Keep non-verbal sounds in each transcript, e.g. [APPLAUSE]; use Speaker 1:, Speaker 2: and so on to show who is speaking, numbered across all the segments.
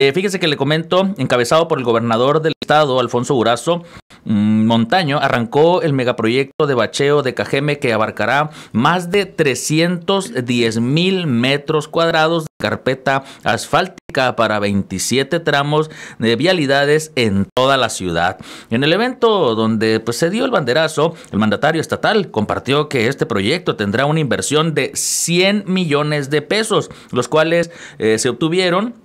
Speaker 1: Eh, fíjese que le comento, encabezado por el gobernador del estado, Alfonso Urazo mm, Montaño, arrancó el megaproyecto de bacheo de Cajeme que abarcará más de 310 mil metros cuadrados de carpeta asfáltica para 27 tramos de vialidades en toda la ciudad. En el evento donde pues, se dio el banderazo, el mandatario estatal compartió que este proyecto tendrá una inversión de 100 millones de pesos, los cuales eh, se obtuvieron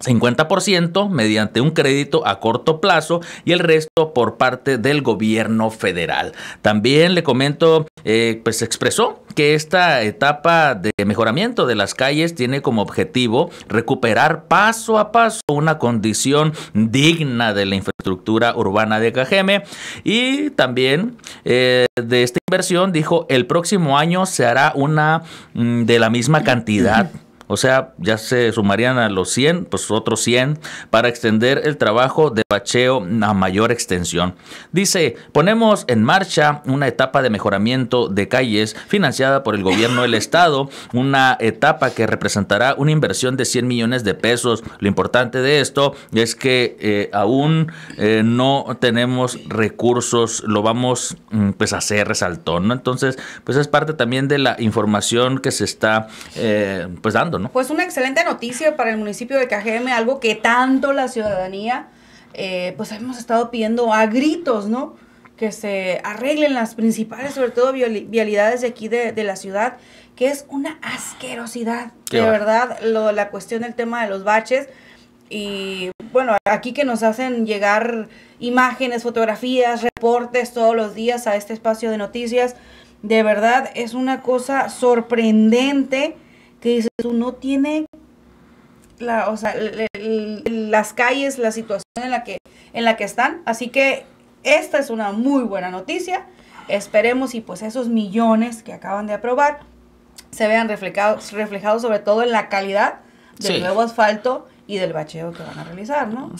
Speaker 1: 50% mediante un crédito a corto plazo y el resto por parte del gobierno federal. También le comento, eh, pues expresó que esta etapa de mejoramiento de las calles tiene como objetivo recuperar paso a paso una condición digna de la infraestructura urbana de Cajeme y también eh, de esta inversión dijo el próximo año se hará una mm, de la misma cantidad [CLEARS THROAT] o sea, ya se sumarían a los 100, pues otros 100, para extender el trabajo de bacheo a mayor extensión. Dice, ponemos en marcha una etapa de mejoramiento de calles financiada por el gobierno del estado, una etapa que representará una inversión de 100 millones de pesos. Lo importante de esto es que eh, aún eh, no tenemos recursos, lo vamos mm, pues a hacer resaltó. ¿no? Entonces, pues es parte también de la información que se está eh, pues dando,
Speaker 2: pues una excelente noticia para el municipio de Cajeme, algo que tanto la ciudadanía, eh, pues hemos estado pidiendo a gritos, ¿no? Que se arreglen las principales, sobre todo vialidades de aquí de, la ciudad, que es una asquerosidad, de verdad, lo, la cuestión del tema de los baches. Y bueno, aquí que nos hacen llegar imágenes, fotografías, reportes todos los días a este espacio de noticias, de verdad es una cosa sorprendente que dices, tú no tiene la, o sea, las calles, la situación en la, que, en la que están. Así que esta es una muy buena noticia. Esperemos y pues esos millones que acaban de aprobar se vean reflejados, reflejados sobre todo en la calidad del nuevo asfalto y del bacheo que van a realizar, ¿no?